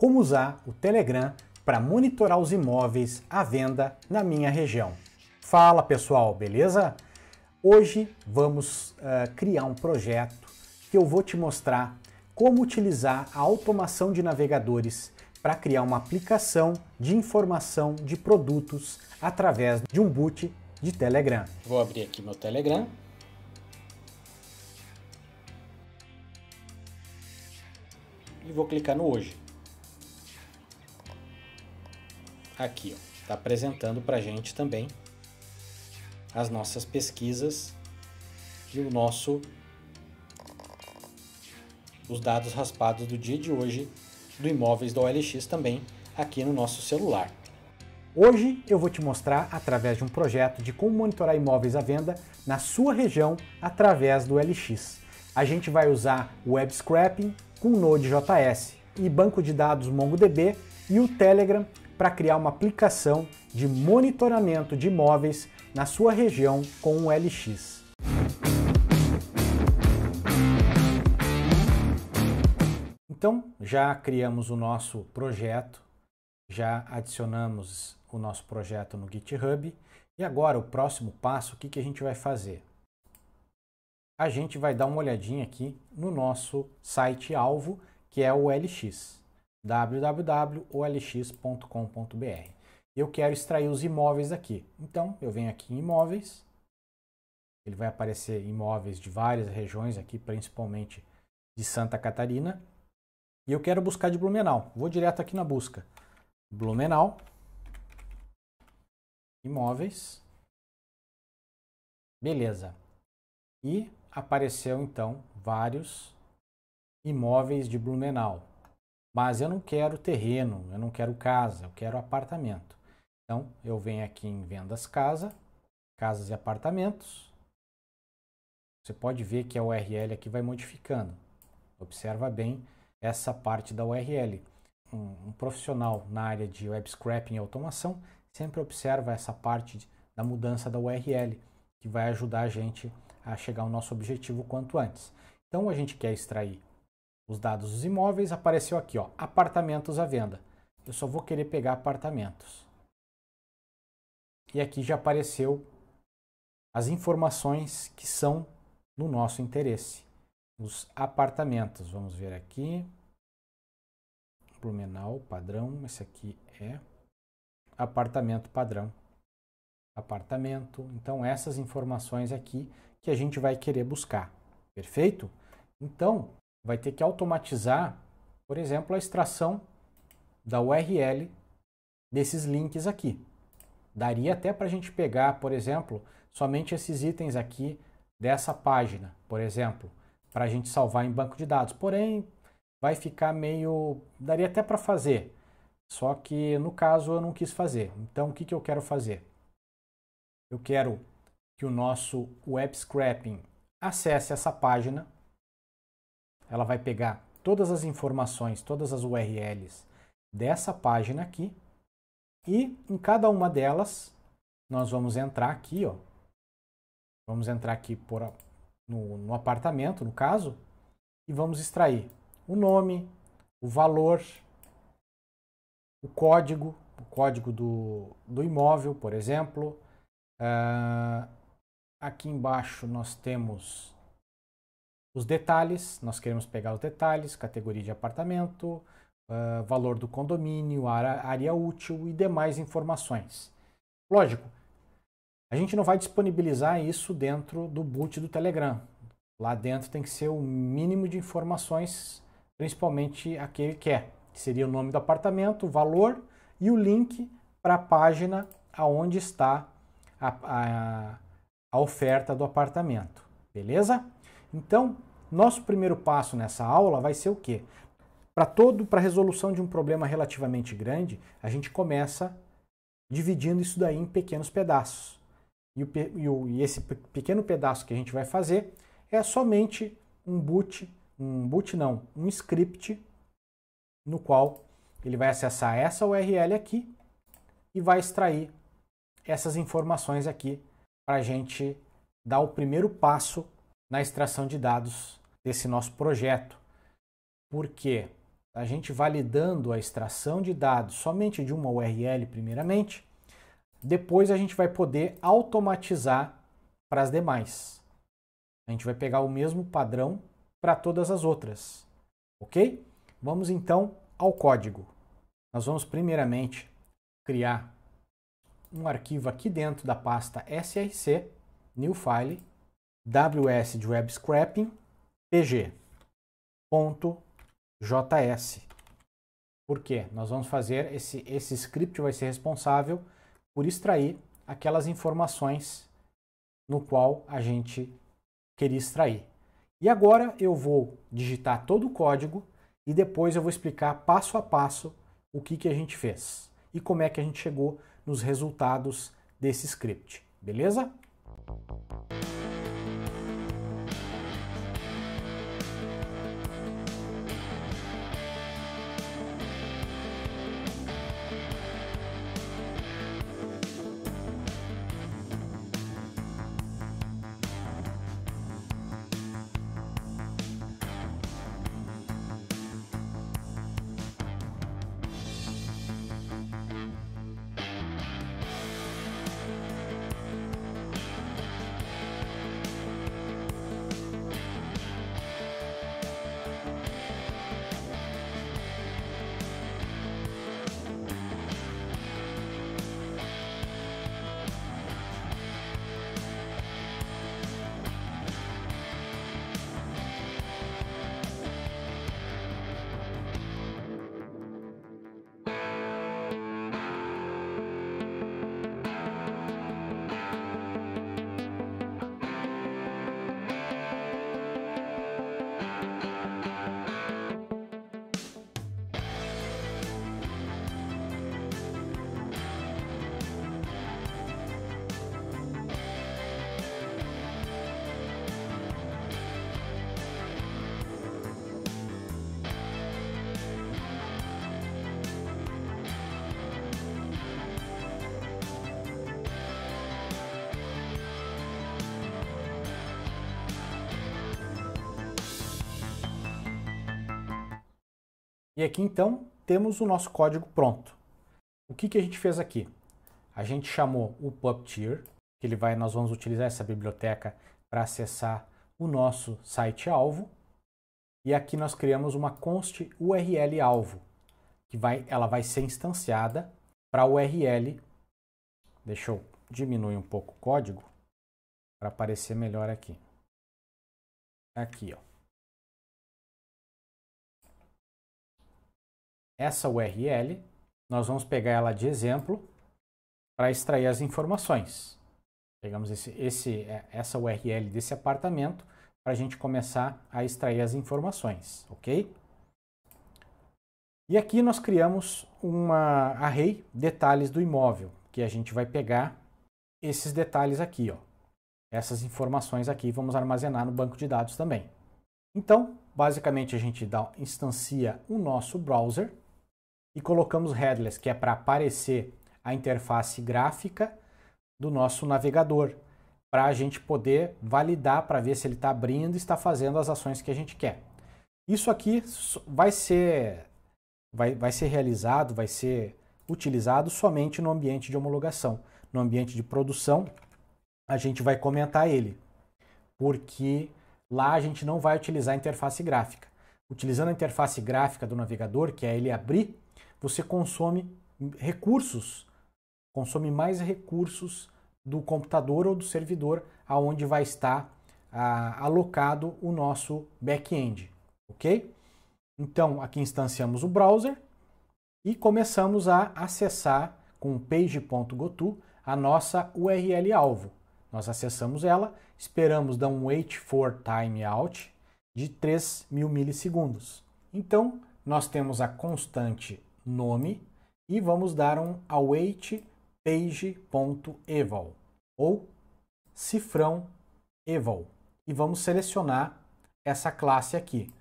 como usar o Telegram para monitorar os imóveis à venda na minha região. Fala pessoal, beleza? Hoje vamos uh, criar um projeto que eu vou te mostrar como utilizar a automação de navegadores para criar uma aplicação de informação de produtos através de um boot de Telegram. Vou abrir aqui meu Telegram. E vou clicar no hoje. aqui, está apresentando para a gente também as nossas pesquisas e o nosso os dados raspados do dia de hoje do imóveis da OLX também aqui no nosso celular. Hoje eu vou te mostrar através de um projeto de como monitorar imóveis à venda na sua região através do LX. A gente vai usar o web scrapping com Node.js e banco de dados MongoDB e o Telegram para criar uma aplicação de monitoramento de imóveis na sua região com o LX. Então, já criamos o nosso projeto, já adicionamos o nosso projeto no GitHub e agora o próximo passo, o que, que a gente vai fazer? A gente vai dar uma olhadinha aqui no nosso site alvo, que é o LX www.olx.com.br. Eu quero extrair os imóveis aqui. Então, eu venho aqui em imóveis. Ele vai aparecer imóveis de várias regiões aqui, principalmente de Santa Catarina. E eu quero buscar de Blumenau. Vou direto aqui na busca. Blumenau. Imóveis. Beleza. E apareceu então vários imóveis de Blumenau mas eu não quero terreno, eu não quero casa, eu quero apartamento. Então eu venho aqui em vendas casa, casas e apartamentos. Você pode ver que a URL aqui vai modificando. Observa bem essa parte da URL. Um, um profissional na área de web scraping e automação sempre observa essa parte de, da mudança da URL, que vai ajudar a gente a chegar ao nosso objetivo quanto antes. Então a gente quer extrair os dados dos imóveis, apareceu aqui, ó, apartamentos à venda. Eu só vou querer pegar apartamentos. E aqui já apareceu as informações que são no nosso interesse. Os apartamentos, vamos ver aqui. Blumenau, padrão, esse aqui é apartamento padrão. Apartamento, então essas informações aqui que a gente vai querer buscar, perfeito? Então, vai ter que automatizar, por exemplo, a extração da URL desses links aqui. Daria até para a gente pegar, por exemplo, somente esses itens aqui dessa página, por exemplo, para a gente salvar em banco de dados. Porém, vai ficar meio. daria até para fazer, só que no caso eu não quis fazer. Então, o que, que eu quero fazer? Eu quero que o nosso web scraping acesse essa página ela vai pegar todas as informações, todas as URLs dessa página aqui e em cada uma delas nós vamos entrar aqui, ó. Vamos entrar aqui por, no, no apartamento, no caso, e vamos extrair o nome, o valor, o código, o código do, do imóvel, por exemplo. Uh, aqui embaixo nós temos os detalhes, nós queremos pegar os detalhes, categoria de apartamento, uh, valor do condomínio, área, área útil e demais informações. Lógico, a gente não vai disponibilizar isso dentro do boot do Telegram. Lá dentro tem que ser o mínimo de informações, principalmente aquele que é, que seria o nome do apartamento, o valor e o link para a página aonde está a, a, a oferta do apartamento. Beleza? Então, nosso primeiro passo nessa aula vai ser o quê? Para todo, para resolução de um problema relativamente grande, a gente começa dividindo isso daí em pequenos pedaços. E, o, e, o, e esse pequeno pedaço que a gente vai fazer é somente um boot, um boot não, um script no qual ele vai acessar essa URL aqui e vai extrair essas informações aqui para a gente dar o primeiro passo na extração de dados desse nosso projeto. Porque a gente validando a extração de dados somente de uma URL primeiramente, depois a gente vai poder automatizar para as demais. A gente vai pegar o mesmo padrão para todas as outras, ok? Vamos então ao código. Nós vamos primeiramente criar um arquivo aqui dentro da pasta src, new file, ws de web scrapping pg.js. Por quê? Nós vamos fazer esse, esse script vai ser responsável por extrair aquelas informações no qual a gente queria extrair. E agora eu vou digitar todo o código e depois eu vou explicar passo a passo o que, que a gente fez e como é que a gente chegou nos resultados desse script, beleza? E aqui então temos o nosso código pronto. O que, que a gente fez aqui? A gente chamou o puppeteer, que ele vai, nós vamos utilizar essa biblioteca para acessar o nosso site alvo. E aqui nós criamos uma const URL alvo, que vai, ela vai ser instanciada para a URL. Deixa eu diminuir um pouco o código para aparecer melhor aqui. Aqui, ó. essa URL, nós vamos pegar ela de exemplo para extrair as informações. Pegamos esse, esse, é, essa URL desse apartamento para a gente começar a extrair as informações, ok? E aqui nós criamos uma array detalhes do imóvel, que a gente vai pegar esses detalhes aqui, ó. Essas informações aqui vamos armazenar no banco de dados também. Então, basicamente a gente dá, instancia o nosso browser e colocamos headless, que é para aparecer a interface gráfica do nosso navegador, para a gente poder validar para ver se ele está abrindo e está fazendo as ações que a gente quer. Isso aqui vai ser, vai, vai ser realizado, vai ser utilizado somente no ambiente de homologação. No ambiente de produção, a gente vai comentar ele, porque lá a gente não vai utilizar a interface gráfica. Utilizando a interface gráfica do navegador, que é ele abrir você consome recursos, consome mais recursos do computador ou do servidor aonde vai estar ah, alocado o nosso back-end, ok? Então aqui instanciamos o browser e começamos a acessar com page.goto a nossa URL alvo. Nós acessamos ela, esperamos dar um wait for timeout de 3 mil milissegundos. Então nós temos a constante nome e vamos dar um await page.eval ou cifrão eval e vamos selecionar essa classe aqui.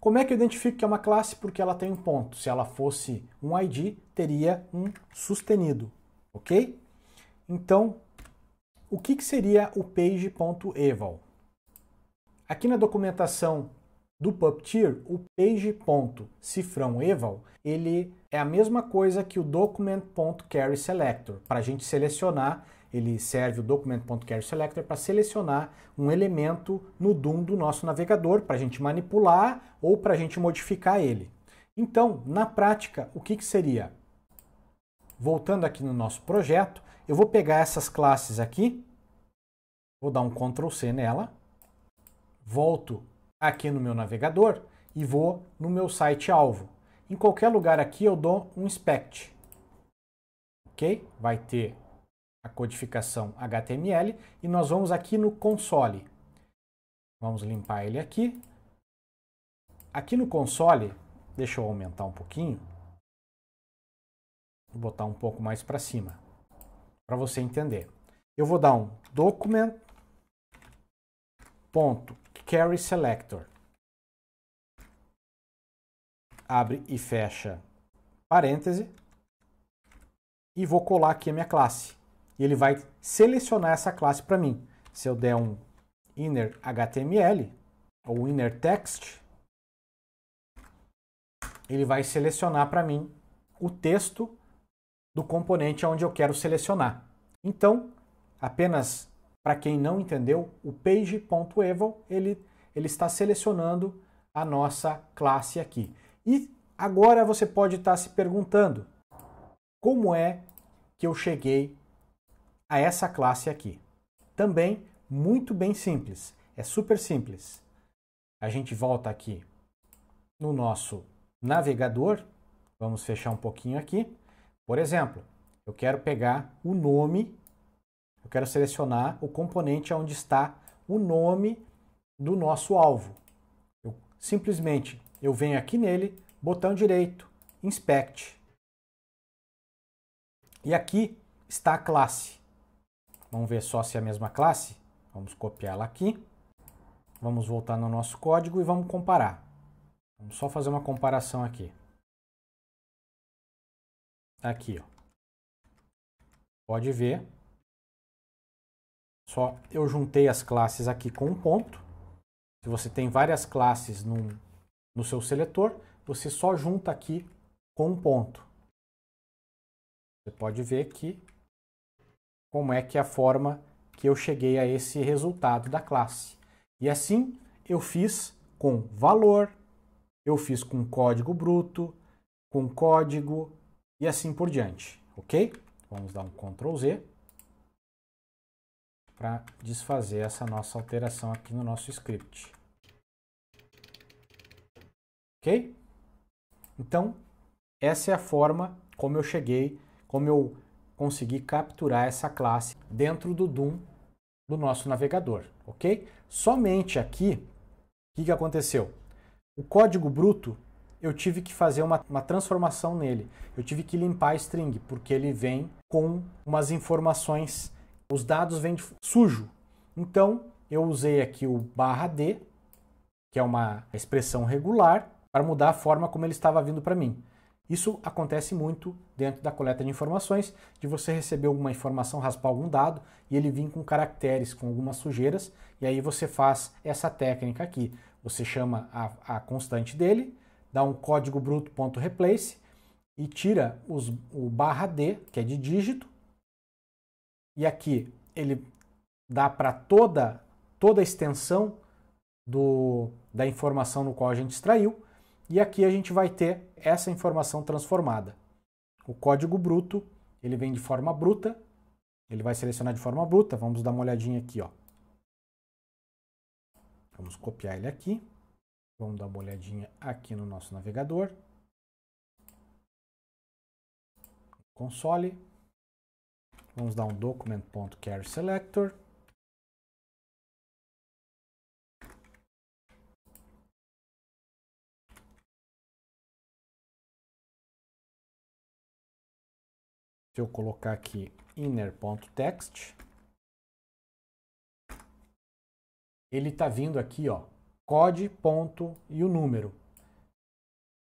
Como é que eu identifico que é uma classe? Porque ela tem um ponto. Se ela fosse um ID, teria um sustenido, ok? Então, o que, que seria o page.eval? Aqui na documentação do Puppeteer, o page.cifrãoeval, ele é a mesma coisa que o document.carrySelector. selector. Para a gente selecionar, ele serve o document.carrySelector selector para selecionar um elemento no DOM do nosso navegador, para a gente manipular ou para a gente modificar ele. Então, na prática, o que, que seria? Voltando aqui no nosso projeto, eu vou pegar essas classes aqui, vou dar um Ctrl C nela, volto aqui no meu navegador e vou no meu site alvo. Em qualquer lugar aqui eu dou um inspect. OK? Vai ter a codificação HTML e nós vamos aqui no console. Vamos limpar ele aqui. Aqui no console, deixa eu aumentar um pouquinho. Vou botar um pouco mais para cima, para você entender. Eu vou dar um document ponto carry selector. Abre e fecha parêntese. E vou colar aqui a minha classe. E ele vai selecionar essa classe para mim. Se eu der um inner HTML ou inner text, ele vai selecionar para mim o texto do componente onde eu quero selecionar. Então, apenas para quem não entendeu, o page.eval ele, ele está selecionando a nossa classe aqui. E agora você pode estar tá se perguntando, como é que eu cheguei a essa classe aqui? Também muito bem simples, é super simples. A gente volta aqui no nosso navegador, vamos fechar um pouquinho aqui. Por exemplo, eu quero pegar o nome eu quero selecionar o componente onde está o nome do nosso alvo. Eu, simplesmente eu venho aqui nele, botão direito, Inspect. E aqui está a classe. Vamos ver só se é a mesma classe. Vamos copiá-la aqui. Vamos voltar no nosso código e vamos comparar. Vamos só fazer uma comparação aqui. Tá aqui, ó. Pode ver só eu juntei as classes aqui com um ponto. Se você tem várias classes num, no seu seletor, você só junta aqui com um ponto. Você pode ver aqui como é que é a forma que eu cheguei a esse resultado da classe. E assim eu fiz com valor, eu fiz com código bruto, com código e assim por diante, ok? Vamos dar um Ctrl Z para desfazer essa nossa alteração aqui no nosso script. Ok? Então, essa é a forma como eu cheguei, como eu consegui capturar essa classe dentro do Doom do nosso navegador, ok? Somente aqui, o que, que aconteceu? O código bruto, eu tive que fazer uma, uma transformação nele. Eu tive que limpar a string, porque ele vem com umas informações os dados vêm sujo. Então, eu usei aqui o barra D, que é uma expressão regular, para mudar a forma como ele estava vindo para mim. Isso acontece muito dentro da coleta de informações, de você receber alguma informação, raspar algum dado e ele vir com caracteres, com algumas sujeiras, e aí você faz essa técnica aqui. Você chama a, a constante dele, dá um código bruto.replace e tira os, o barra D, que é de dígito, e aqui ele dá para toda, toda a extensão do, da informação no qual a gente extraiu. E aqui a gente vai ter essa informação transformada. O código bruto, ele vem de forma bruta, ele vai selecionar de forma bruta. Vamos dar uma olhadinha aqui, ó. Vamos copiar ele aqui. Vamos dar uma olhadinha aqui no nosso navegador. Console. Vamos dar um document.char selector. Se eu colocar aqui inner.text, ele está vindo aqui, ó, code, ponto e o número.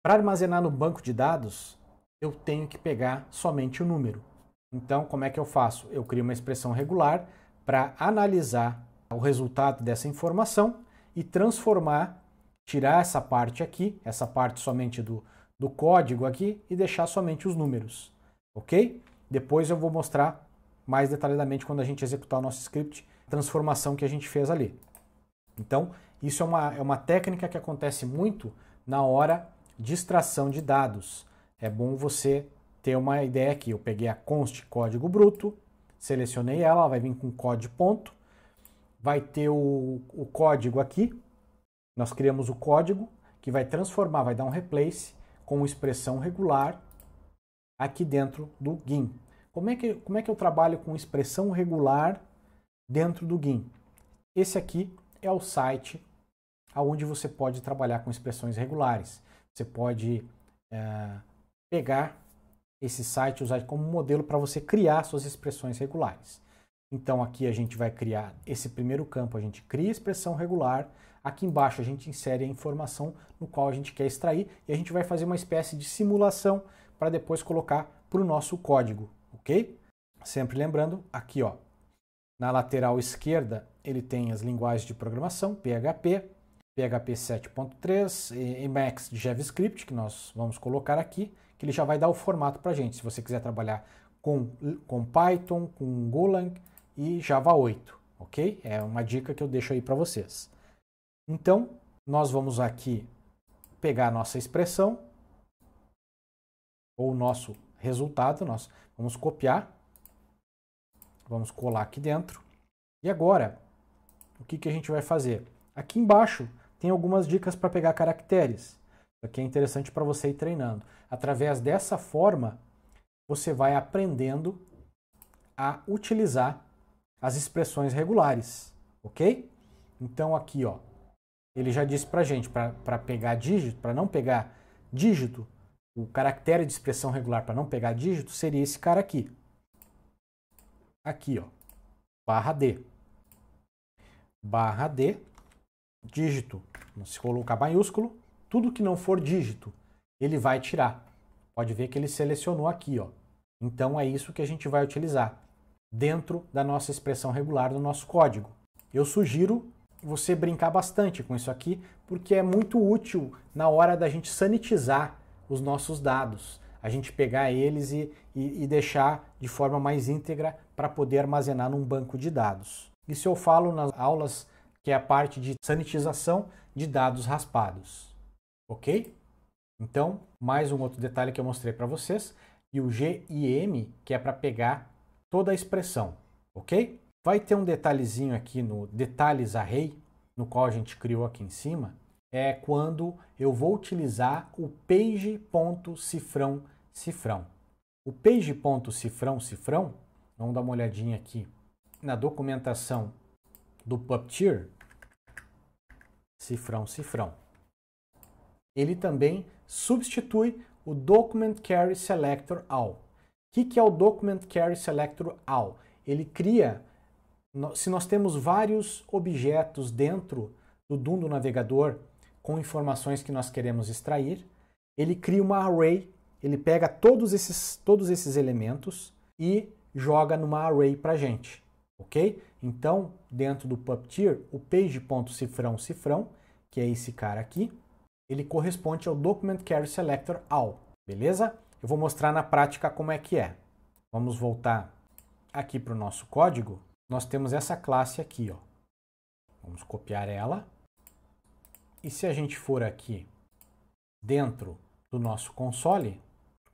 Para armazenar no banco de dados, eu tenho que pegar somente o número. Então, como é que eu faço? Eu crio uma expressão regular para analisar o resultado dessa informação e transformar, tirar essa parte aqui, essa parte somente do, do código aqui e deixar somente os números, ok? Depois eu vou mostrar mais detalhadamente quando a gente executar o nosso script, a transformação que a gente fez ali. Então, isso é uma, é uma técnica que acontece muito na hora de extração de dados. É bom você ter uma ideia aqui. Eu peguei a const código bruto, selecionei ela, ela vai vir com código ponto, vai ter o, o código aqui, nós criamos o código que vai transformar, vai dar um replace com expressão regular aqui dentro do GIMP. Como é, que, como é que eu trabalho com expressão regular dentro do GIMP? Esse aqui é o site onde você pode trabalhar com expressões regulares. Você pode é, pegar esse site, usar como modelo para você criar suas expressões regulares. Então aqui a gente vai criar esse primeiro campo, a gente cria a expressão regular, aqui embaixo a gente insere a informação no qual a gente quer extrair e a gente vai fazer uma espécie de simulação para depois colocar para o nosso código, ok? Sempre lembrando, aqui ó, na lateral esquerda ele tem as linguagens de programação, PHP, PHP 7.3, Emacs de JavaScript, que nós vamos colocar aqui, que ele já vai dar o formato para a gente. Se você quiser trabalhar com, com Python, com Golang e Java 8, ok? É uma dica que eu deixo aí para vocês. Então, nós vamos aqui pegar a nossa expressão, ou o nosso resultado, nós vamos copiar, vamos colar aqui dentro. E agora, o que, que a gente vai fazer? Aqui embaixo tem algumas dicas para pegar caracteres que é interessante para você ir treinando. Através dessa forma, você vai aprendendo a utilizar as expressões regulares, ok? Então aqui, ó, ele já disse para gente para pegar dígito, para não pegar dígito, o caractere de expressão regular para não pegar dígito seria esse cara aqui, aqui, ó, barra D, barra D, dígito, se colocar maiúsculo, tudo que não for dígito, ele vai tirar. Pode ver que ele selecionou aqui, ó. Então é isso que a gente vai utilizar dentro da nossa expressão regular do nosso código. Eu sugiro você brincar bastante com isso aqui, porque é muito útil na hora da gente sanitizar os nossos dados, a gente pegar eles e, e, e deixar de forma mais íntegra para poder armazenar num banco de dados. Isso eu falo nas aulas que é a parte de sanitização de dados raspados ok? Então, mais um outro detalhe que eu mostrei para vocês, e o GIM, que é para pegar toda a expressão, ok? Vai ter um detalhezinho aqui no detalhes array, no qual a gente criou aqui em cima, é quando eu vou utilizar o page.cifrão cifrão. O page.cifrão cifrão, vamos dar uma olhadinha aqui na documentação do Puppeteer, cifrão cifrão ele também substitui o Document Carry Selector All. O que, é o Document Carry Selector All? Ele cria, se nós temos vários objetos dentro do Doom do navegador com informações que nós queremos extrair, ele cria uma array, ele pega todos esses, todos esses elementos e joga numa array para gente, ok? Então, dentro do Puppeteer, o page.cifrão cifrão, que é esse cara aqui, ele corresponde ao Document Carry Selector All, beleza? Eu vou mostrar na prática como é que é. Vamos voltar aqui para o nosso código. Nós temos essa classe aqui, ó. Vamos copiar ela. E se a gente for aqui dentro do nosso console,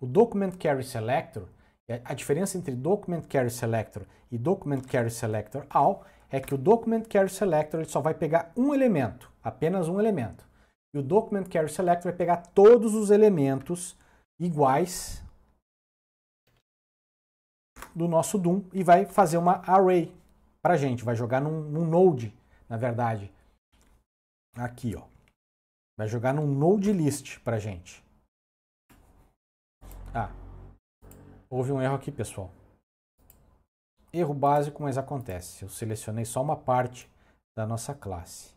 o Document Carry Selector, é, a diferença entre Document Carry Selector e Document Carry Selector All é que o Document Carry Selector ele só vai pegar um elemento, apenas um elemento. E o document carry select vai pegar todos os elementos iguais do nosso Doom e vai fazer uma array para gente, vai jogar num, num, node, na verdade. Aqui, ó. Vai jogar num node list para gente. Ah, houve um erro aqui, pessoal. Erro básico, mas acontece. Eu selecionei só uma parte da nossa classe.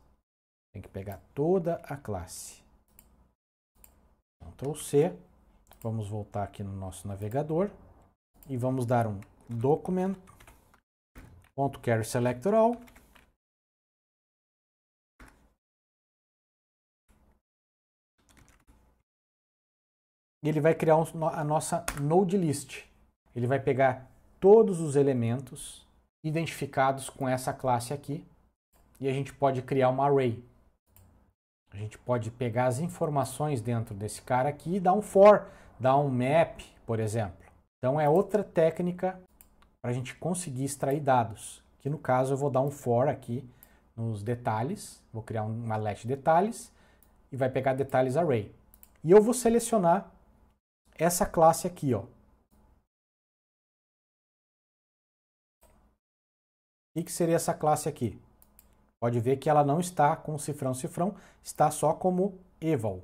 Tem que pegar toda a classe. Ctrl C. Vamos voltar aqui no nosso navegador e vamos dar um document.carrySelectorAll e ele vai criar um, a nossa node list. Ele vai pegar todos os elementos identificados com essa classe aqui e a gente pode criar uma array gente pode pegar as informações dentro desse cara aqui e dar um for, dar um map, por exemplo. Então é outra técnica para a gente conseguir extrair dados. Que no caso eu vou dar um for aqui nos detalhes, vou criar uma let detalhes e vai pegar detalhes array. E eu vou selecionar essa classe aqui, ó. O que seria essa classe aqui? Pode ver que ela não está com cifrão cifrão, está só como eval,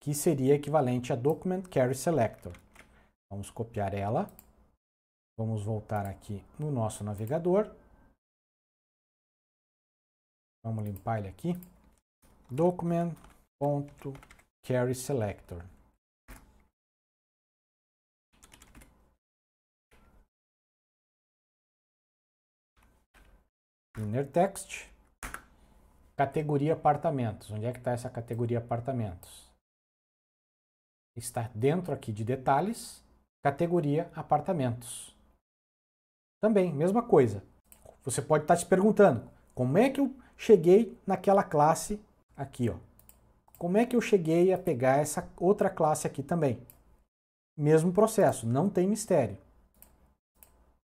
que seria equivalente a document carry selector. Vamos copiar ela. Vamos voltar aqui no nosso navegador. Vamos limpar ele aqui. document.carry selector. inner text Categoria apartamentos. Onde é que está essa categoria apartamentos? Está dentro aqui de detalhes, categoria apartamentos. Também, mesma coisa. Você pode estar tá se perguntando, como é que eu cheguei naquela classe aqui, ó? Como é que eu cheguei a pegar essa outra classe aqui também? Mesmo processo, não tem mistério.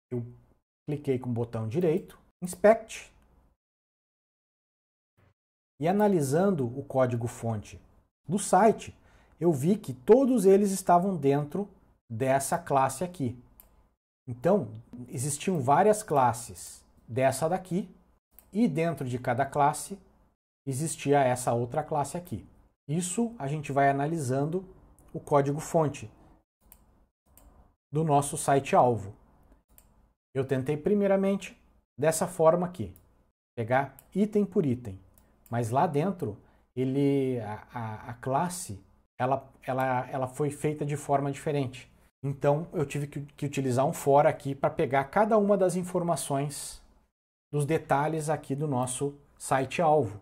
Eu cliquei com o botão direito, Inspect, e analisando o código-fonte do site, eu vi que todos eles estavam dentro dessa classe aqui. Então, existiam várias classes dessa daqui, e dentro de cada classe existia essa outra classe aqui. Isso a gente vai analisando o código-fonte do nosso site-alvo. Eu tentei primeiramente dessa forma aqui, pegar item por item. Mas lá dentro, ele, a, a, classe, ela, ela, ela foi feita de forma diferente. Então eu tive que, que utilizar um for aqui para pegar cada uma das informações dos detalhes aqui do nosso site alvo.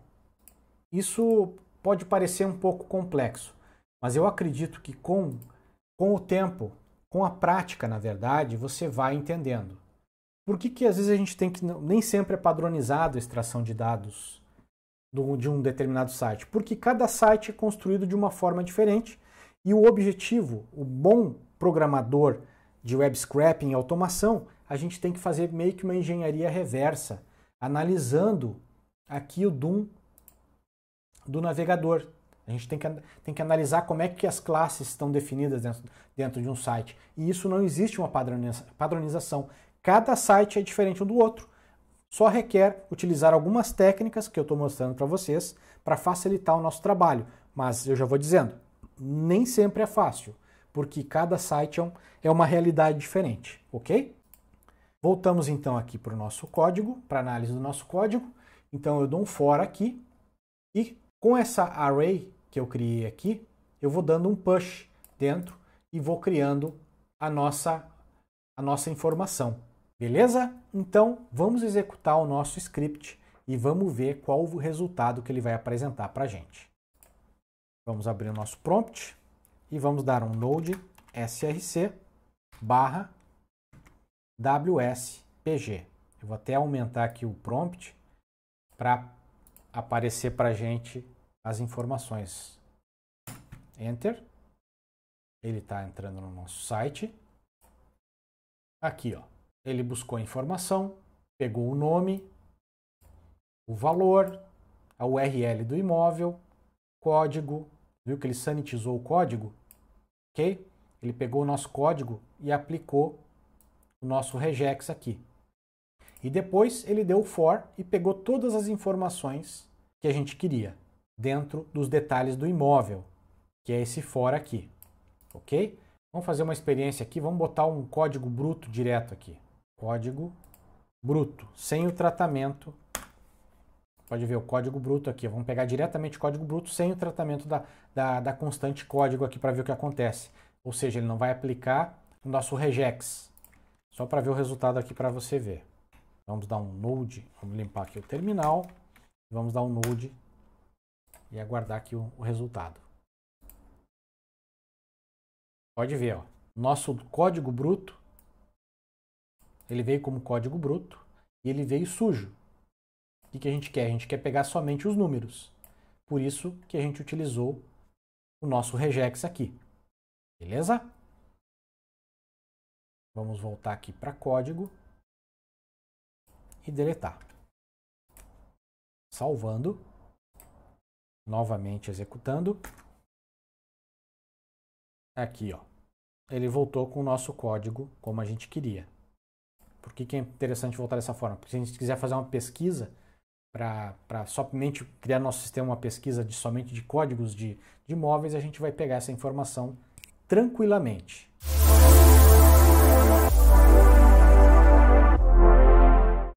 Isso pode parecer um pouco complexo, mas eu acredito que com, com o tempo, com a prática, na verdade, você vai entendendo. Por que, que às vezes a gente tem que. Nem sempre é padronizado a extração de dados do, de um determinado site, porque cada site é construído de uma forma diferente e o objetivo, o bom programador de web scrapping e automação, a gente tem que fazer meio que uma engenharia reversa, analisando aqui o DOM do navegador. A gente tem que, tem que analisar como é que as classes estão definidas dentro, dentro de um site. E isso não existe uma padronização. Cada site é diferente um do outro. Só requer utilizar algumas técnicas que eu estou mostrando para vocês para facilitar o nosso trabalho, mas eu já vou dizendo, nem sempre é fácil, porque cada site é, é uma realidade diferente, ok? Voltamos então aqui para o nosso código, para análise do nosso código. Então eu dou um fora aqui e com essa array que eu criei aqui, eu vou dando um push dentro e vou criando a nossa, a nossa informação. Beleza? Então vamos executar o nosso script e vamos ver qual o resultado que ele vai apresentar para a gente. Vamos abrir o nosso prompt e vamos dar um node src barra wspg. Eu vou até aumentar aqui o prompt para aparecer para a gente as informações. Enter. Ele está entrando no nosso site. Aqui, ó. Ele buscou a informação, pegou o nome, o valor, a URL do imóvel, código, viu que ele sanitizou o código? Ok? Ele pegou o nosso código e aplicou o nosso regex aqui. E depois ele deu for e pegou todas as informações que a gente queria dentro dos detalhes do imóvel, que é esse for aqui. Ok? Vamos fazer uma experiência aqui, vamos botar um código bruto direto aqui. Código bruto, sem o tratamento. Pode ver o código bruto aqui. Vamos pegar diretamente o código bruto sem o tratamento da, da, da constante código aqui para ver o que acontece. Ou seja, ele não vai aplicar o nosso regex. Só para ver o resultado aqui para você ver. Vamos dar um node, vamos limpar aqui o terminal. Vamos dar um node e aguardar aqui o, o resultado. Pode ver, ó. nosso código bruto ele veio como código bruto e ele veio sujo. O que, que a gente quer? A gente quer pegar somente os números. Por isso que a gente utilizou o nosso regex aqui. Beleza? Vamos voltar aqui para código e deletar. Salvando. Novamente executando. Aqui, ó. Ele voltou com o nosso código como a gente queria. Por que, que é interessante voltar dessa forma? Porque se a gente quiser fazer uma pesquisa para somente criar nosso sistema uma pesquisa de somente de códigos de, de imóveis, a gente vai pegar essa informação tranquilamente.